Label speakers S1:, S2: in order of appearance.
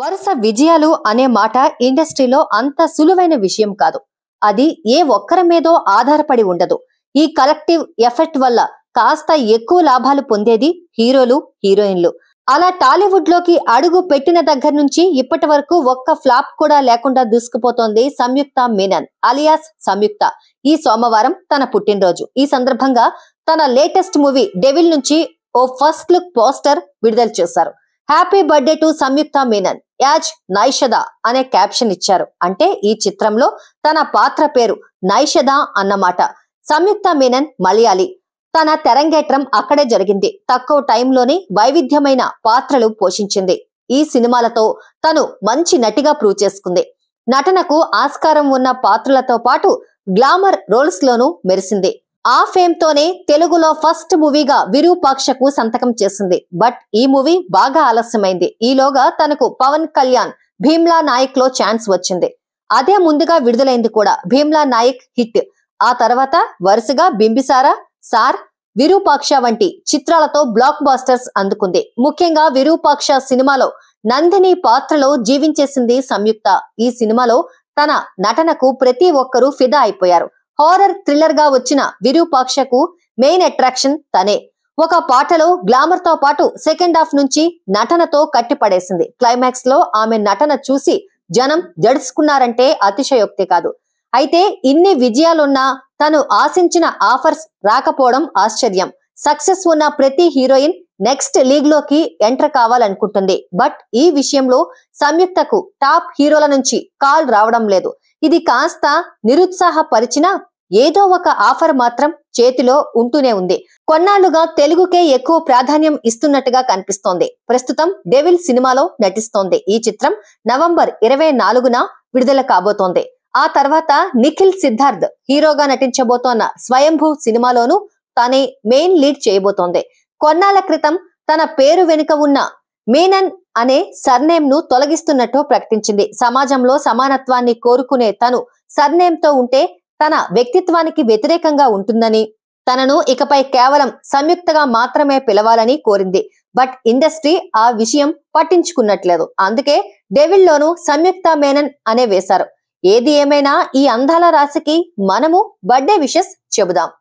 S1: వరుస విజయాలు అనే మాట ఇండస్ట్రీలో అంత సులువైన విషయం కాదు అది ఏ ఒక్కరి మీదో ఆధారపడి ఉండదు ఈ కలెక్టివ్ ఎఫెక్ట్ వల్ల కాస్త ఎక్కువ లాభాలు పొందేది హీరోలు హీరోయిన్లు అలా టాలీవుడ్ లోకి అడుగు పెట్టిన దగ్గర నుంచి ఇప్పటి వరకు ఒక్క ఫ్లాప్ కూడా లేకుండా దూసుకుపోతోంది సంయుక్త మీనన్ అలియాస్ సంయుక్త ఈ సోమవారం తన పుట్టినరోజు ఈ సందర్భంగా తన లేటెస్ట్ మూవీ డెవిల్ నుంచి ఓ ఫస్ట్ లుక్ పోస్టర్ విడుదల చేశారు happy birthday to Samyuktha Menon as Naishadha అనే క్యాప్షన్ ఇచ్చారు అంటే ఈ చిత్రంలో తన పాత్ర పేరు నైషద అన్నమాట సంయుక్త మీనన్ మలయాళి తన తెరంగేట్రం అక్కడే జరిగింది తక్కువ టైంలోనే వైవిధ్యమైన పాత్రలు పోషించింది ఈ సినిమాలతో తను మంచి నటిగా ప్రూవ్ చేసుకుంది నటనకు ఆస్కారం ఉన్న పాత్రలతో పాటు గ్లామర్ రోల్స్ లోనూ మెరిసింది ఆ ఫేమ్ తోనే తెలుగులో ఫస్ట్ మూవీగా విరూపాక్షకు సంతకం చేసింది బట్ ఈ మూవీ బాగా ఆలస్యమైంది ఈలోగా తనకు పవన్ కళ్యాణ్ భీమ్లా నాయక్ లో ఛాన్స్ వచ్చింది అదే ముందుగా విడుదలైంది కూడా భీమ్లా నాయక్ హిట్ ఆ తర్వాత వరుసగా బింబిసార సార్ విరూపాక్ష వంటి చిత్రాలతో బ్లాక్ బాస్టర్స్ అందుకుంది ముఖ్యంగా విరూపాక్ష సినిమాలో నందిని పాత్రలో జీవించేసింది సంయుక్త ఈ సినిమాలో తన నటనకు ప్రతి ఒక్కరూ ఫిదా అయిపోయారు హారర్ థ్రిల్లర్ గా వచ్చిన విరూపాక్షకు మెయిన్ అట్రాక్షన్ తనే ఒక పాటలో గ్లామర్ తో పాటు సెకండ్ హాఫ్ నుంచి నటనతో కట్టిపడేసింది క్లైమాక్స్ లో ఆమె నటన చూసి జనం జడుచుకున్నారంటే అతిశయోక్తి కాదు అయితే ఇన్ని విజయాలున్నా తను ఆశించిన ఆఫర్స్ రాకపోవడం ఆశ్చర్యం సక్సెస్ ఉన్న ప్రతి హీరోయిన్ నెక్స్ట్ లీగ్ లోకి ఎంటర్ కావాలనుకుంటుంది బట్ ఈ విషయంలో సంయుక్తకు టాప్ హీరోల నుంచి కాల్ రావడం లేదు ఇది కాస్త నిరుత్సాహపరిచినా ఏదో ఒక ఆఫర్ మాత్రం చేతిలో ఉంటూనే ఉంది కొన్నాళ్లుగా తెలుగుకే ఎక్కువ ప్రాధాన్యం ఇస్తున్నట్టుగా కనిపిస్తోంది ప్రస్తుతం డెవిల్ సినిమాలో నటిస్తోంది ఈ చిత్రం నవంబర్ ఇరవై నాలుగున విడుదల కాబోతోంది ఆ తర్వాత నిఖిల్ సిద్ధార్థ్ హీరోగా నటించబోతోన్న స్వయంభూ సినిమాలోనూ తనే మెయిన్ లీడ్ చేయబోతోంది కొన్నాళ్ల క్రితం తన పేరు వెనుక ఉన్న మేనన్ అనే సర్నేమ్ ను తొలగిస్తున్నట్టు ప్రకటించింది సమాజంలో సమానత్వాన్ని కోరుకునే తను సర్నేమ్ తో ఉంటే తన వ్యక్తిత్వానికి వ్యతిరేకంగా ఉంటుందని తనను ఇకపై కేవలం సంయుక్తగా మాత్రమే పిలవాలని కోరింది బట్ ఇండస్ట్రీ ఆ విషయం పట్టించుకున్నట్లేదు అందుకే లోను సంయుక్త మేనన్ అనే వేశారు ఏది ఏమైనా ఈ అందాల రాశికి మనము బర్త్డే విషెస్ చెబుదాం